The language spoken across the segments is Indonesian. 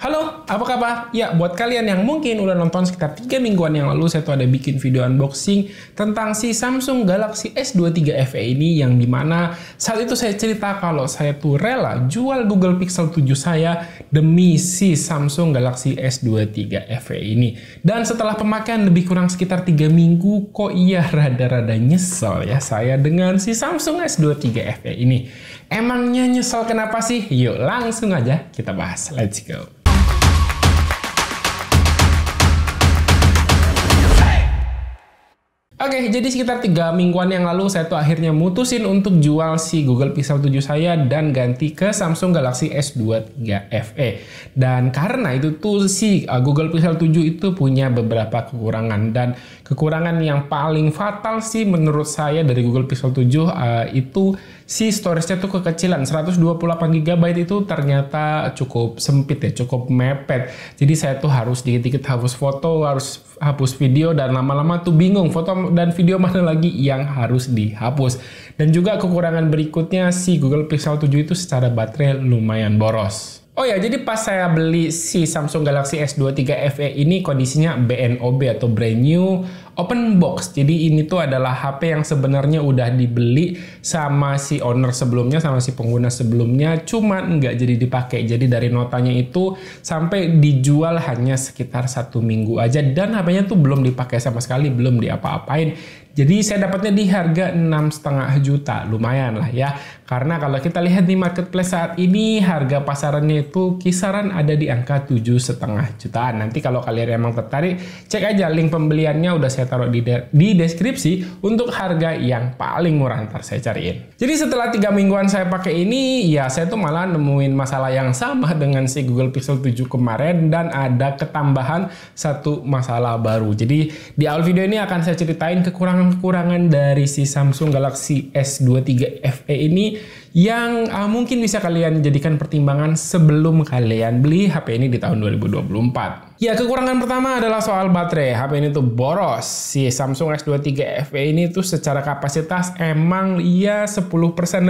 Halo, apa kabar? Ya, buat kalian yang mungkin udah nonton sekitar 3 mingguan yang lalu, saya tuh ada bikin video unboxing tentang si Samsung Galaxy S23 FE ini yang dimana saat itu saya cerita kalau saya tuh rela jual Google Pixel 7 saya demi si Samsung Galaxy S23 FE ini. Dan setelah pemakaian lebih kurang sekitar 3 minggu, kok iya rada-rada nyesel ya saya dengan si Samsung S23 FE ini. Emangnya nyesel kenapa sih? Yuk langsung aja kita bahas. Let's go. Oke, jadi sekitar tiga mingguan yang lalu saya tuh akhirnya mutusin untuk jual si Google Pixel 7 saya dan ganti ke Samsung Galaxy S23 FE. Dan karena itu tuh si uh, Google Pixel 7 itu punya beberapa kekurangan dan kekurangan yang paling fatal sih menurut saya dari Google Pixel 7 uh, itu si storage-nya tuh kekecilan 128 GB itu ternyata cukup sempit ya cukup mepet jadi saya tuh harus dikit-dikit hapus foto harus hapus video dan lama-lama tuh bingung foto dan video mana lagi yang harus dihapus dan juga kekurangan berikutnya si Google Pixel 7 itu secara baterai lumayan boros Oh ya, jadi pas saya beli si Samsung Galaxy S23 FE ini kondisinya BNOB atau brand new open box. Jadi ini tuh adalah HP yang sebenarnya udah dibeli sama si owner sebelumnya sama si pengguna sebelumnya, cuma nggak jadi dipakai. Jadi dari notanya itu sampai dijual hanya sekitar satu minggu aja dan HP-nya tuh belum dipakai sama sekali, belum diapa-apain. Jadi saya dapatnya di harga enam setengah juta, lumayan lah ya. Karena kalau kita lihat di marketplace saat ini harga pasarannya itu kisaran ada di angka tujuh setengah jutaan. Nanti kalau kalian emang tertarik, cek aja link pembeliannya udah saya taruh di de di deskripsi untuk harga yang paling murah ntar saya cariin. Jadi setelah tiga mingguan saya pakai ini, ya saya tuh malah nemuin masalah yang sama dengan si Google Pixel 7 kemarin dan ada ketambahan satu masalah baru. Jadi di awal video ini akan saya ceritain kekurangan kekurangan dari si Samsung Galaxy S23 FE ini yang uh, mungkin bisa kalian jadikan pertimbangan sebelum kalian beli HP ini di tahun 2024. Ya, kekurangan pertama adalah soal baterai. HP ini tuh boros. Si Samsung S23 FE ini tuh secara kapasitas emang ya 10%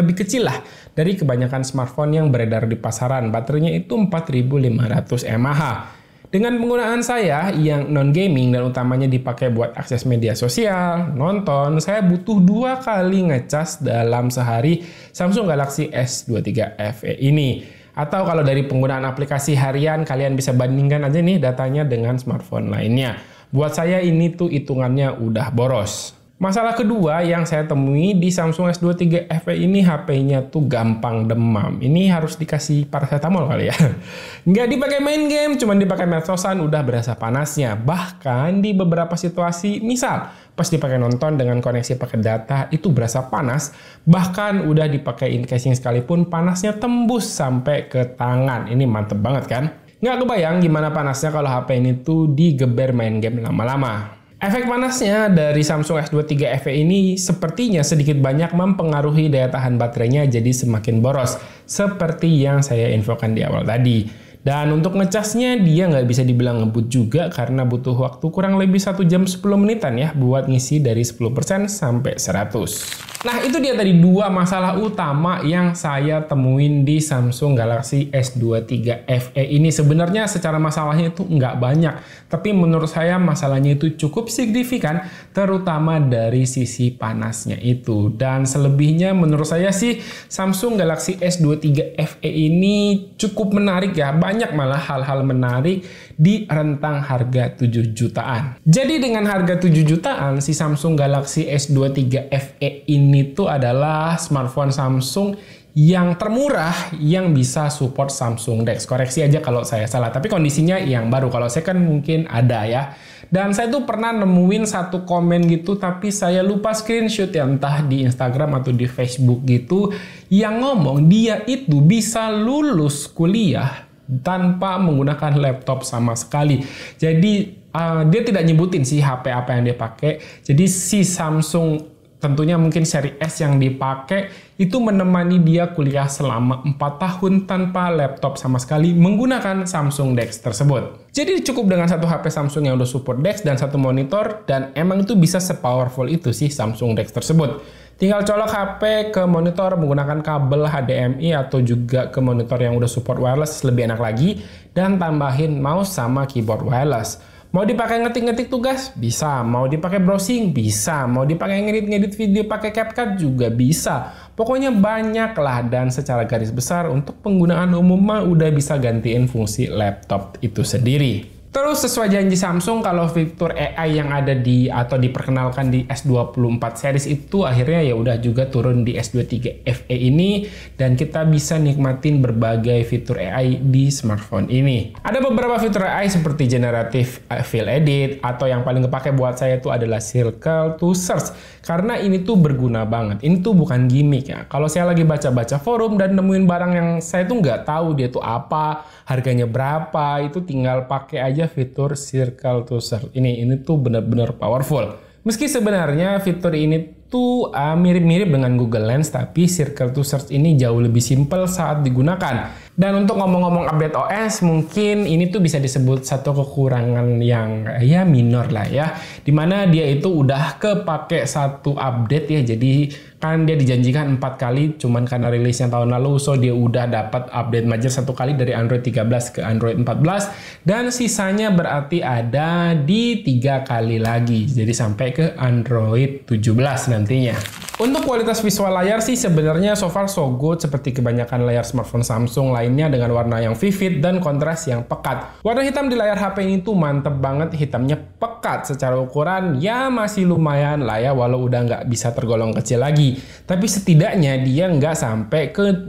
lebih kecil lah dari kebanyakan smartphone yang beredar di pasaran. Baterainya itu 4500 mAh. Dengan penggunaan saya yang non-gaming dan utamanya dipakai buat akses media sosial, nonton, saya butuh dua kali ngecas dalam sehari Samsung Galaxy S23 FE ini. Atau kalau dari penggunaan aplikasi harian, kalian bisa bandingkan aja nih datanya dengan smartphone lainnya. Buat saya ini tuh hitungannya udah boros. Masalah kedua yang saya temui di Samsung S23 FE ini HP-nya tuh gampang demam. Ini harus dikasih paracetamol kali ya. Nggak dipakai main game, cuman dipakai medsosan udah berasa panasnya. Bahkan di beberapa situasi, misal pas dipakai nonton dengan koneksi pakai data itu berasa panas. Bahkan udah dipakai in casing sekalipun panasnya tembus sampai ke tangan. Ini mantep banget kan? Nggak kebayang gimana panasnya kalau HP ini tuh digeber main game lama-lama. Efek panasnya dari Samsung S23 FE ini sepertinya sedikit banyak mempengaruhi daya tahan baterainya jadi semakin boros, seperti yang saya infokan di awal tadi. Dan untuk ngecasnya dia nggak bisa dibilang ngebut juga karena butuh waktu kurang lebih 1 jam 10 menitan ya buat ngisi dari 10% sampai 100. Nah itu dia tadi dua masalah utama yang saya temuin di Samsung Galaxy S23 FE ini. Sebenarnya secara masalahnya itu nggak banyak. Tapi menurut saya masalahnya itu cukup signifikan terutama dari sisi panasnya itu. Dan selebihnya menurut saya sih Samsung Galaxy S23 FE ini cukup menarik ya banyak malah hal-hal menarik di rentang harga 7 jutaan. Jadi dengan harga 7 jutaan, si Samsung Galaxy S23 FE ini tuh adalah smartphone Samsung yang termurah yang bisa support Samsung Dex. Koreksi aja kalau saya salah, tapi kondisinya yang baru. Kalau saya kan mungkin ada ya. Dan saya tuh pernah nemuin satu komen gitu, tapi saya lupa screenshot ya entah di Instagram atau di Facebook gitu, yang ngomong dia itu bisa lulus kuliah tanpa menggunakan laptop sama sekali. Jadi uh, dia tidak nyebutin sih HP apa yang dia pakai. Jadi si Samsung tentunya mungkin seri S yang dipakai itu menemani dia kuliah selama 4 tahun tanpa laptop sama sekali menggunakan Samsung DeX tersebut. Jadi cukup dengan satu HP Samsung yang udah support DeX dan satu monitor dan emang itu bisa sepowerful itu sih Samsung DeX tersebut. Tinggal colok HP ke monitor menggunakan kabel HDMI atau juga ke monitor yang udah support wireless lebih enak lagi dan tambahin mouse sama keyboard wireless. Mau dipakai ngetik-ngetik tugas? Bisa. Mau dipakai browsing? Bisa. Mau dipakai ngedit-ngedit video pakai CapCut? Juga bisa. Pokoknya banyak lah dan secara garis besar untuk penggunaan umum mah udah bisa gantiin fungsi laptop itu sendiri. Terus sesuai janji Samsung kalau fitur AI yang ada di atau diperkenalkan di S24 series itu akhirnya ya udah juga turun di S23 FE ini dan kita bisa nikmatin berbagai fitur AI di smartphone ini. Ada beberapa fitur AI seperti generative eh, fill edit atau yang paling kepake buat saya itu adalah circle to search karena ini tuh berguna banget. Ini tuh bukan gimmick ya. Kalau saya lagi baca-baca forum dan nemuin barang yang saya tuh nggak tahu dia tuh apa, harganya berapa, itu tinggal pakai aja aja fitur circle to search ini. Ini tuh benar-benar powerful. Meski sebenarnya fitur ini tuh ah, mirip-mirip mirip -mirip dengan Google Lens, tapi circle to search ini jauh lebih simpel saat digunakan. Dan untuk ngomong-ngomong update OS, mungkin ini tuh bisa disebut satu kekurangan yang ya minor lah ya. Dimana dia itu udah kepake satu update ya, jadi kan dia dijanjikan empat kali, cuman karena rilisnya tahun lalu, so dia udah dapat update major satu kali dari Android 13 ke Android 14, dan sisanya berarti ada di tiga kali lagi, jadi sampai ke Android 17 nantinya. Untuk kualitas visual layar sih sebenarnya so far so good seperti kebanyakan layar smartphone Samsung lainnya dengan warna yang vivid dan kontras yang pekat. Warna hitam di layar HP ini tuh mantep banget, hitamnya pekat secara ukuran ya masih lumayan lah ya walau udah nggak bisa tergolong kecil lagi. Tapi setidaknya dia nggak sampai ke 6,7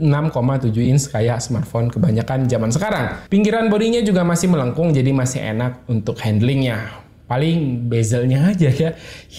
inch kayak smartphone kebanyakan zaman sekarang. Pinggiran bodinya juga masih melengkung jadi masih enak untuk handlingnya paling bezelnya aja ya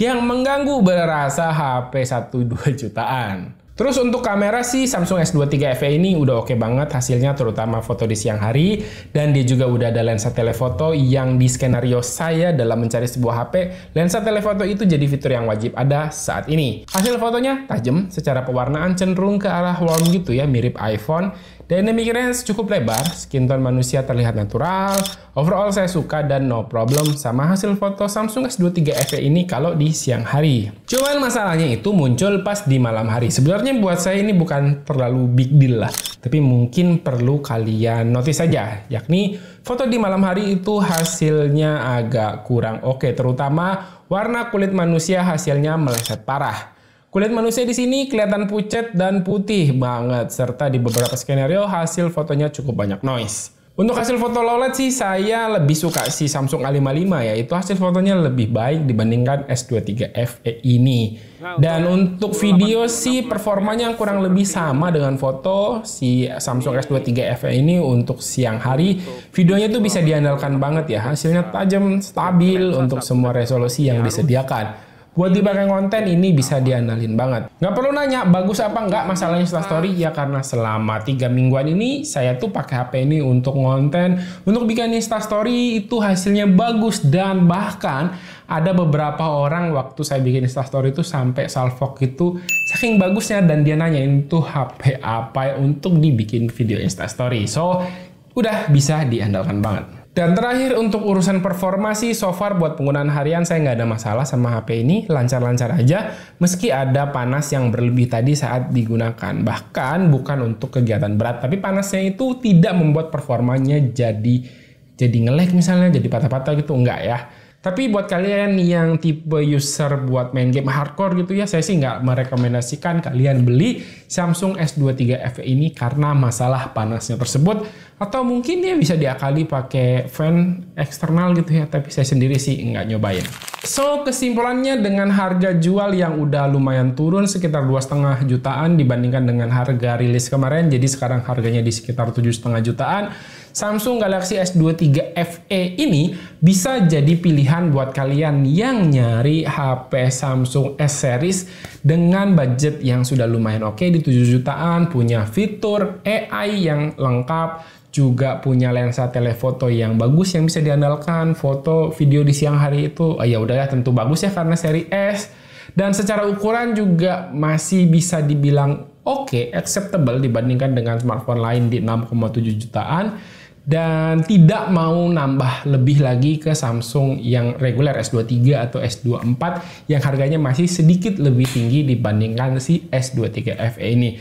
yang mengganggu berasa HP 1-2 jutaan Terus untuk kamera sih Samsung S23 FE ini udah oke okay banget hasilnya terutama foto di siang hari dan dia juga udah ada lensa telefoto yang di skenario saya dalam mencari sebuah HP lensa telefoto itu jadi fitur yang wajib ada saat ini. Hasil fotonya tajam secara pewarnaan cenderung ke arah warm gitu ya mirip iPhone Dynamic range cukup lebar, skin tone manusia terlihat natural. Overall saya suka dan no problem sama hasil foto Samsung S23 FE ini kalau di siang hari. Cuman masalahnya itu muncul pas di malam hari. Sebenarnya buat saya ini bukan terlalu big deal lah. Tapi mungkin perlu kalian notice saja, yakni foto di malam hari itu hasilnya agak kurang oke, terutama warna kulit manusia hasilnya meleset parah. Kulit manusia di sini kelihatan pucat dan putih banget, serta di beberapa skenario hasil fotonya cukup banyak noise. Untuk hasil foto lowlet sih saya lebih suka si Samsung A55 ya. Itu hasil fotonya lebih baik dibandingkan S23 FE ini. Dan untuk video sih performanya kurang e lebih sama dengan foto si Samsung S23 FE ini untuk siang hari. Videonya tuh bisa diandalkan banget ya. Hasilnya tajam, stabil untuk semua resolusi yang disediakan. Buat di bagian konten ini bisa diandalin banget. Nggak perlu nanya bagus apa nggak masalahnya Instastory ya karena selama tiga mingguan ini saya tuh pakai HP ini untuk konten, untuk bikin Instastory itu hasilnya bagus dan bahkan ada beberapa orang waktu saya bikin Instastory itu sampai salvok itu saking bagusnya dan dia nanyain tuh HP apa ya untuk dibikin video Instastory. So udah bisa diandalkan banget. Dan terakhir untuk urusan performa sih so far buat penggunaan harian saya nggak ada masalah sama HP ini, lancar-lancar aja meski ada panas yang berlebih tadi saat digunakan. Bahkan bukan untuk kegiatan berat, tapi panasnya itu tidak membuat performanya jadi jadi ngelek misalnya, jadi patah-patah gitu enggak ya. Tapi buat kalian yang tipe user buat main game hardcore gitu ya, saya sih nggak merekomendasikan kalian beli Samsung S23 FE ini karena masalah panasnya tersebut atau mungkin dia bisa diakali pakai fan eksternal gitu ya tapi saya sendiri sih nggak nyobain. So, kesimpulannya dengan harga jual yang udah lumayan turun sekitar 2,5 jutaan dibandingkan dengan harga rilis kemarin. Jadi sekarang harganya di sekitar 7,5 jutaan. Samsung Galaxy S23 FE ini bisa jadi pilihan buat kalian yang nyari HP Samsung S series dengan budget yang sudah lumayan oke okay, di 7 jutaan, punya fitur AI yang lengkap, juga punya lensa telefoto yang bagus yang bisa diandalkan foto video di siang hari itu oh, ya udahlah tentu bagus ya karena seri S dan secara ukuran juga masih bisa dibilang oke okay, acceptable dibandingkan dengan smartphone lain di 6,7 jutaan dan tidak mau nambah lebih lagi ke Samsung yang reguler S23 atau S24 yang harganya masih sedikit lebih tinggi dibandingkan si S23 FE ini.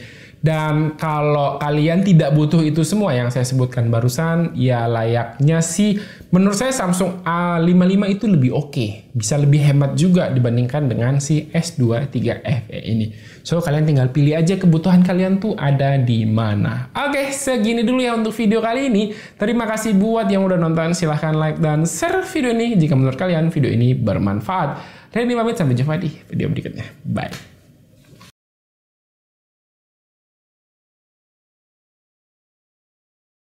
Dan kalau kalian tidak butuh itu semua yang saya sebutkan barusan, ya layaknya sih menurut saya Samsung A55 itu lebih oke. Okay. Bisa lebih hemat juga dibandingkan dengan si S23 FE ini. So kalian tinggal pilih aja kebutuhan kalian tuh ada di mana. Oke, okay, segini dulu ya untuk video kali ini. Terima kasih buat yang udah nonton. Silahkan like dan share video ini jika menurut kalian video ini bermanfaat. Dan ini pamit sampai jumpa di video berikutnya. Bye.